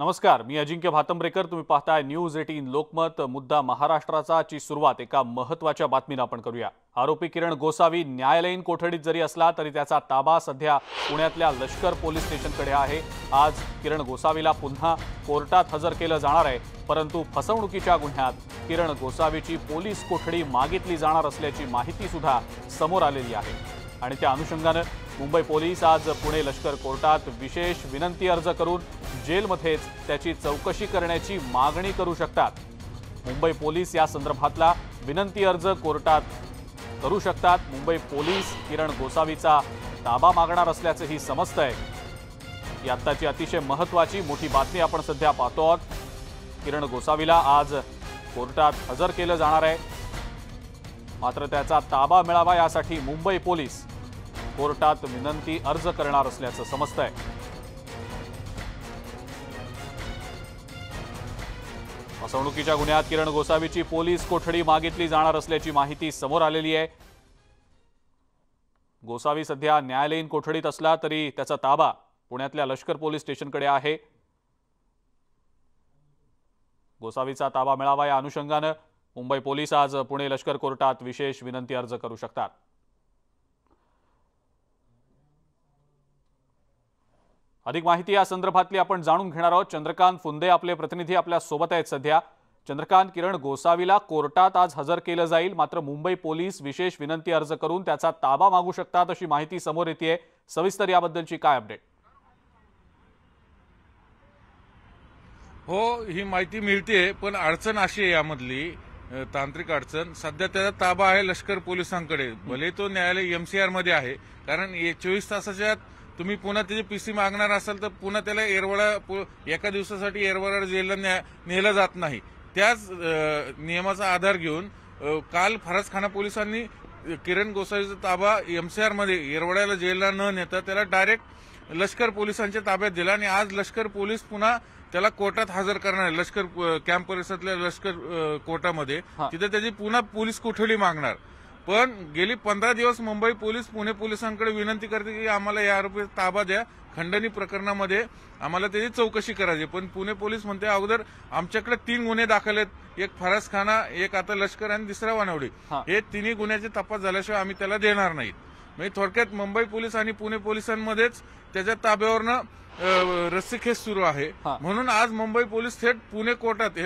नमस्कार मी अजिंक्य भातंब्रेकर तुम्ही पाहताय न्यूज एटीन लोकमत मुद्दा महाराष्ट्राचाची सुरुवात एका महत्वाच्या बातमीनं आपण करूया आरोपी किरण गोसावी न्यायालयीन कोठडीत जरी असला तरी त्याचा ताबा सध्या पुण्यातल्या लष्कर पोलीस स्टेशनकडे आहे आज किरण गोसावीला पुन्हा कोर्टात हजर केलं जाणार आहे परंतु फसवणुकीच्या गुन्ह्यात किरण गोसावीची पोलीस कोठडी मागितली जाणार असल्याची माहिती सुद्धा समोर आलेली आहे आणि त्या अनुषंगानं मुंबई पोलीस आज पुणे लष्कर कोर्टात विशेष विनंती अर्ज करून जेलमध्येच त्याची चौकशी करण्याची मागणी करू शकतात मुंबई पोलीस या संदर्भातला विनंती अर्ज कोर्टात करू शकतात मुंबई पोलीस किरण गोसावीचा ताबा मागणार असल्याचंही आहे ही आत्ताची अतिशय महत्त्वाची मोठी बातमी आपण सध्या पाहतो आहोत किरण गोसावीला आज कोर्टात हजर केलं जाणार आहे मात्र त्याचा ताबा मिळावा यासाठी मुंबई पोलीस कोर्टात विनंती अर्ज करणार असल्याचं आहे फसवणुकीच्या गुन्ह्यात किरण गोसावीची पोलीस कोठडी मागितली जाणार असल्याची माहिती समोर आलेली आहे गोसावी सध्या न्यायालयीन कोठडीत असला तरी त्याचा ताबा पुण्यातल्या लष्कर पोलीस स्टेशनकडे आहे गोसावीचा ताबा मिळावा या अनुषंगानं मुंबई पोलीस आज पुणे लष्कर कोर्टात विशेष विनंती अर्ज करू शकतात अधिक माहिती या संदर्भातली आपण जाणून घेणार आहोत चंद्रकांत फुंदे आपले प्रतिनिधी आपल्या सोबत आहेत सध्या चंद्रकांत किरण गोसावीला कोर्टात आज हजर केलं जाईल मात्र मुंबई पोलीस विशेष विनंती अर्ज करून त्याचा ताबा मागू शकतात अशी माहिती समोर येते सविस्तर याबद्दलची काय अपडेट हो ही माहिती मिळते पण अडचण अशी आहे यामधली तांत्रिक अडचण सध्या त्याचा ताबा आहे लष्कर पोलिसांकडे भले तो न्यायालय एमसीआर मध्ये आहे कारण चोवीस तासाच्या तुम्ही पुन्हा त्याची पी सी मागणार असाल तर पुन्हा त्याला एरवडा एका दिवसासाठी एरवडा जेलला नेलं जात नाही त्याच नियमाचा आधार घेऊन काल फरजखाना पोलिसांनी किरण गोसाईचा ताबा मध्ये येरवड्याला जेलला न नेता त्याला डायरेक्ट लष्कर पोलिसांच्या ताब्यात दिला आणि आज लष्कर पोलीस पुन्हा त्याला कोर्टात हजर करणार लष्कर कॅम्प परिसरातल्या लष्कर कोर्टामध्ये तिथे त्याची पुन्हा पोलीस कोठडी मागणार पण गेली पंधरा दिवस मुंबई पोलीस पुणे पोलिसांकडे विनंती करते की आम्हाला या आरोपी ताबा द्या खंडणी प्रकरणामध्ये आम्हाला त्याची चौकशी करायची पण पुणे पोलीस म्हणते अगोदर आमच्याकडे तीन गुन्हे दाखल आहेत एक फरासखाना एक आता लष्कर आणि दुसरा वानवडी हे तिन्ही गुन्ह्याचे तपास झाल्याशिवाय आम्ही त्याला देणार नाहीत म्हणजे थोडक्यात मुंबई पोलीस आणि पुणे पोलिसांमध्येच त्याच्या ताब्यावरनं रस्सीखेच सुरू आहे म्हणून आज मुंबई पोलीस थेट पुणे कोर्टात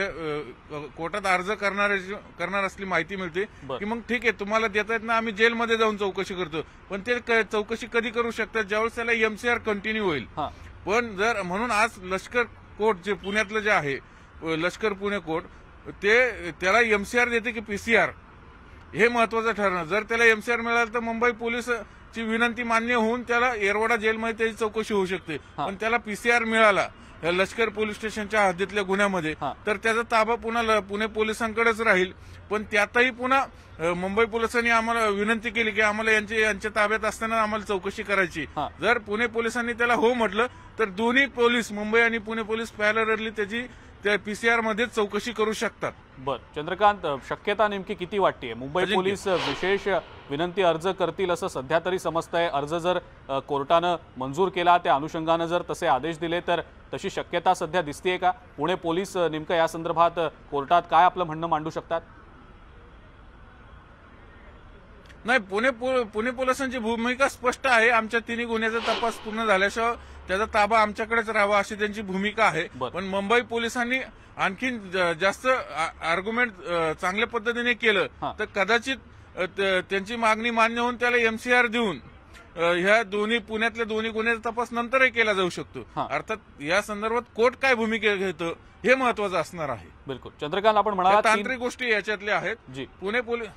कोर्टात अर्ज करणार करणार असली माहिती मिळते की मग ठीक आहे तुम्हाला देता येत ना आम्ही जेलमध्ये जाऊन चौकशी करतो पण ते चौकशी कधी करू शकतात ज्यावेळेस त्याला एमसीआर कंटिन्यू होईल पण जर म्हणून आज लष्कर कोर्ट जे पुण्यातलं जे आहे लष्कर पुणे कोर्ट ते त्याला एमसीआर देते की पीसीआर हे महत्वाचं ठरणार जर त्याला एमसीआर मिळालं तर मुंबई पोलीस ची विनंती मान्य होऊन त्याला येरवडा जेलमध्ये त्याची चौकशी होऊ शकते पण त्याला पीसीआर मिळाला लष्कर पोलीस स्टेशनच्या हद्दीतल्या गुन्ह्यामध्ये तर त्याचा ताबा पुन्हा पुणे पोलिसांकडेच राहील पण त्यातही पुन्हा मुंबई पोलिसांनी आम्हाला विनंती केली की आम्हाला यांची यांच्या ताब्यात असताना आम्हाला चौकशी करायची जर पुणे पोलिसांनी त्याला हो म्हटलं तर दोन्ही पोलीस मुंबई आणि पुणे पोलीस पॅलरली त्याची त्या मध्ये चौकशी करू शकतात बर चंद्रकांत शक्यता नेमकी किती वाटते मुंबई पोलीस विशेष विनंती अर्ज करतील असं सध्या तरी समजतंय अर्ज जर कोर्टानं मंजूर केला त्या अनुषंगानं जर तसे आदेश दिले तर तशी शक्यता सध्या दिसतीये का पुणे पोलीस नेमकं या संदर्भात कोर्टात काय आपलं म्हणणं मांडू शकतात नाही पुणे पुणे पोलिसांची भूमिका स्पष्ट आहे आमच्या तिन्ही गुन्ह्याचा तपास पूर्ण झाल्याशिवाय त्याचा ताबा आमच्याकडेच राहावा अशी त्यांची भूमिका आहे पण मुंबई पोलिसांनी आणखीन जास्त आर्ग्युमेंट चांगल्या पद्धतीने केलं तर कदाचित त्यांची मागणी मान्य होऊन त्याला एमसीआर देऊन ह्या दोन्ही पुण्यातल्या दोन्ही गुन्ह्याचा तपास नंतरही केला जाऊ शकतो अर्थात या संदर्भात कोर्ट काय भूमिका घेतं हे महत्वाचं असणार आहे बिलकुल चंद्रकांत आपण म्हणाला तांत्रिक गोष्टी याच्यातल्या आहेत पुणे पोलीस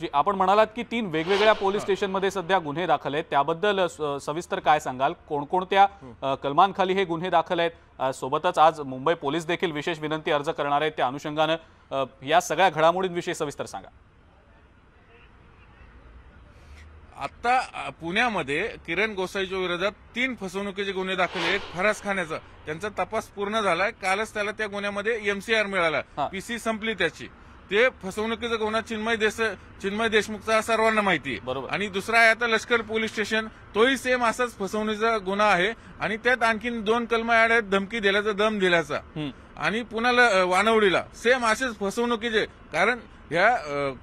जी आपण म्हणालात की तीन वेगवेगळ्या पोलीस स्टेशनमध्ये सध्या गुन्हे दाखल आहेत त्याबद्दल सविस्तर काय सांगाल कोणकोणत्या कलमांखाली हे गुन्हे दाखल आहेत सोबतच आज मुंबई पोलीस देखील विशेष विनंती अर्ज करणार आहेत त्या अनुषंगानं या सगळ्या घडामोडींविषयी सविस्तर सांगा आत्ता पुण्यामध्ये किरण गोसाईच्या विरोधात तीन फसवणुकीचे गुन्हे दाखल आहेत फरास खाण्याचा त्यांचा तपास पूर्ण झालाय कालच त्याला त्या गुन्ह्यामध्ये एमसीआर मिळाला पीसी संपली त्याची ते फसवणुकीचं गुन्हा चिन्मय देश चिन्मय देशमुखचा सर्वांना माहिती आहे बरोबर आणि दुसरा आहे आता लष्कर पोलीस स्टेशन तोही सेम असाच फसवणुकीचा गुन्हा आहे आणि त्यात आणखीन दोन कलम ऍड आहेत धमकी दिल्याचा दम दिल्याचा आणि पुन्हा वानवडीला सेम असेच फसवणुकीचे कारण ह्या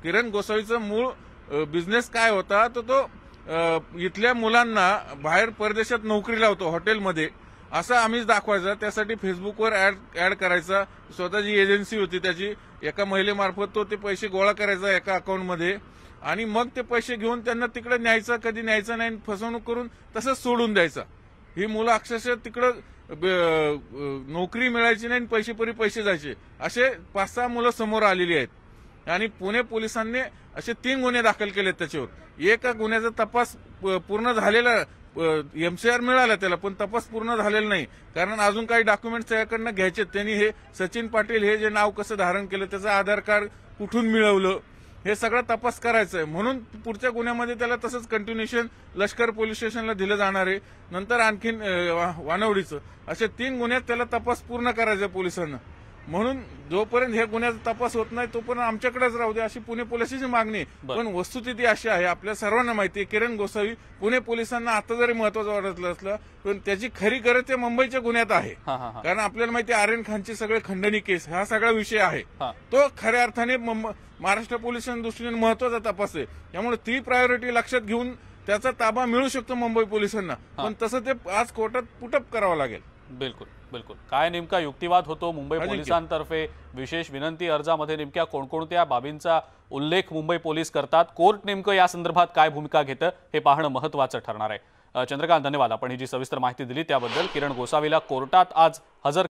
किरण गोसावीचं मूळ बिझनेस काय होता तर तो, तो इथल्या मुलांना बाहेर परदेशात नोकरी लावतो हॉटेलमध्ये असं आम्हीच दाखवायचं त्यासाठी फेसबुकवर ऍड ऍड करायचा स्वतःची एजन्सी होती त्याची एका महिलेमार्फत तो ते पैसे गोळा करायचा एका अकाउंटमध्ये आणि मग ते पैसे घेऊन त्यांना तिकडे न्यायचं कधी न्यायचं नाही फसवणूक करून तसंच सोडून द्यायचा ही मुलं अक्षरशः तिकडं नोकरी मिळायची नाही पैसे परी पैसे जायचे असे पाच सहा मुलं समोर आलेली आहेत आणि पुणे पोलिसांनी असे तीन गुन्हे दाखल केले त्याच्यावर एका गुन्ह्याचा तपास पूर्ण झालेला एमसीआर मिळाला त्याला पण तपास पूर्ण झालेला नाही कारण अजून काही डॉक्युमेंट त्याच्याकडनं घ्यायचे त्यांनी हे सचिन पाटील हे जे नाव कसं धारण केलं त्याचं आधार कार्ड कुठून मिळवलं हे सगळं तपास करायचं आहे म्हणून पुढच्या गुन्ह्यामध्ये त्याला तसंच कंटिन्युएशन लष्कर पोलीस स्टेशनला दिलं जाणार आहे नंतर आणखीन वानवडीचं असे तीन गुन्ह्यात त्याला तपास पूर्ण करायचा पोलिसांना म्हणून जोपर्यंत ह्या गुन्ह्याचा तपास होत नाही तोपर्यंत आमच्याकडेच राहू दे अशी पुणे पोलिसांची मागणी पण वस्तुस्थिती अशी आहे आपल्या सर्वांना माहिती किरण गोसावी पुणे पोलिसांना आता जरी महत्वाचं वाटतलं असलं पण त्याची खरी गरज ते मुंबईच्या गुन्ह्यात आहे कारण आपल्याला माहिती आर्यन खानचे सगळे खंडणी केस हा सगळा विषय आहे तो खऱ्या अर्थाने महाराष्ट्र पोलिसांच्या दृष्टीने महत्वाचा तपास आहे त्यामुळे ती प्रायोरिटी लक्षात घेऊन त्याचा ताबा मिळू शकतो मुंबई पोलिसांना पण तसं ते आज कोर्टात पुटअप करावं लागेल बिलकुल बिलकुल काय नेमका युक्तिवाद होतो मुंबई पोलिसांतर्फे विशेष विनंती अर्जामध्ये नेमक्या कोणकोणत्या बाबींचा उल्लेख मुंबई पोलीस करतात कोर्ट नेमकं या संदर्भात काय भूमिका घेतं हे पाहणं महत्वाचं ठरणार आहे चंद्रकांत धन्यवाद आपण ही जी सविस्तर माहिती दिली त्याबद्दल किरण गोसावीला कोर्टात आज हजर